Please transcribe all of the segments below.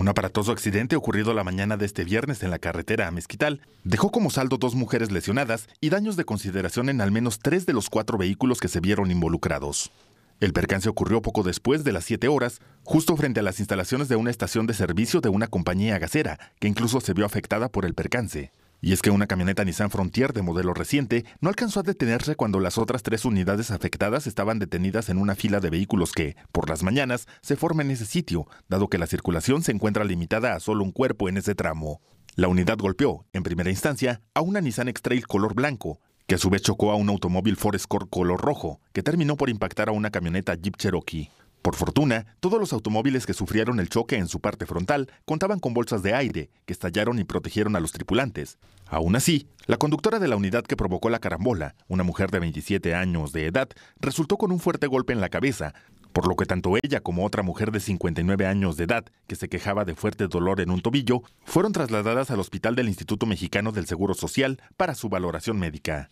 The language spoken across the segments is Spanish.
Un aparatoso accidente ocurrido la mañana de este viernes en la carretera a Mezquital dejó como saldo dos mujeres lesionadas y daños de consideración en al menos tres de los cuatro vehículos que se vieron involucrados. El percance ocurrió poco después de las 7 horas, justo frente a las instalaciones de una estación de servicio de una compañía gasera, que incluso se vio afectada por el percance. Y es que una camioneta Nissan Frontier de modelo reciente no alcanzó a detenerse cuando las otras tres unidades afectadas estaban detenidas en una fila de vehículos que, por las mañanas, se forma en ese sitio, dado que la circulación se encuentra limitada a solo un cuerpo en ese tramo. La unidad golpeó, en primera instancia, a una Nissan X-Trail color blanco, que a su vez chocó a un automóvil Ford Escort color rojo, que terminó por impactar a una camioneta Jeep Cherokee. Por fortuna, todos los automóviles que sufrieron el choque en su parte frontal contaban con bolsas de aire que estallaron y protegieron a los tripulantes. Aún así, la conductora de la unidad que provocó la carambola, una mujer de 27 años de edad, resultó con un fuerte golpe en la cabeza, por lo que tanto ella como otra mujer de 59 años de edad, que se quejaba de fuerte dolor en un tobillo, fueron trasladadas al hospital del Instituto Mexicano del Seguro Social para su valoración médica.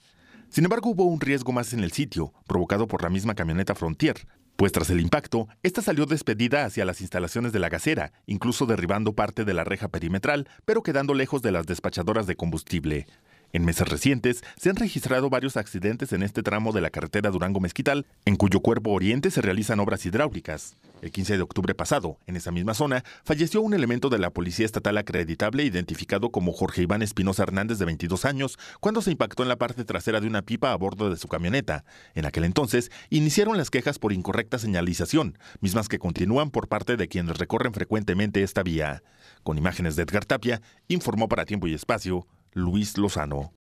Sin embargo, hubo un riesgo más en el sitio, provocado por la misma camioneta Frontier, pues tras el impacto, esta salió despedida hacia las instalaciones de la gasera, incluso derribando parte de la reja perimetral, pero quedando lejos de las despachadoras de combustible. En meses recientes se han registrado varios accidentes en este tramo de la carretera Durango-Mezquital, en cuyo cuerpo oriente se realizan obras hidráulicas. El 15 de octubre pasado, en esa misma zona, falleció un elemento de la Policía Estatal acreditable identificado como Jorge Iván Espinosa Hernández de 22 años cuando se impactó en la parte trasera de una pipa a bordo de su camioneta. En aquel entonces, iniciaron las quejas por incorrecta señalización, mismas que continúan por parte de quienes recorren frecuentemente esta vía. Con imágenes de Edgar Tapia, informó para Tiempo y Espacio Luis Lozano.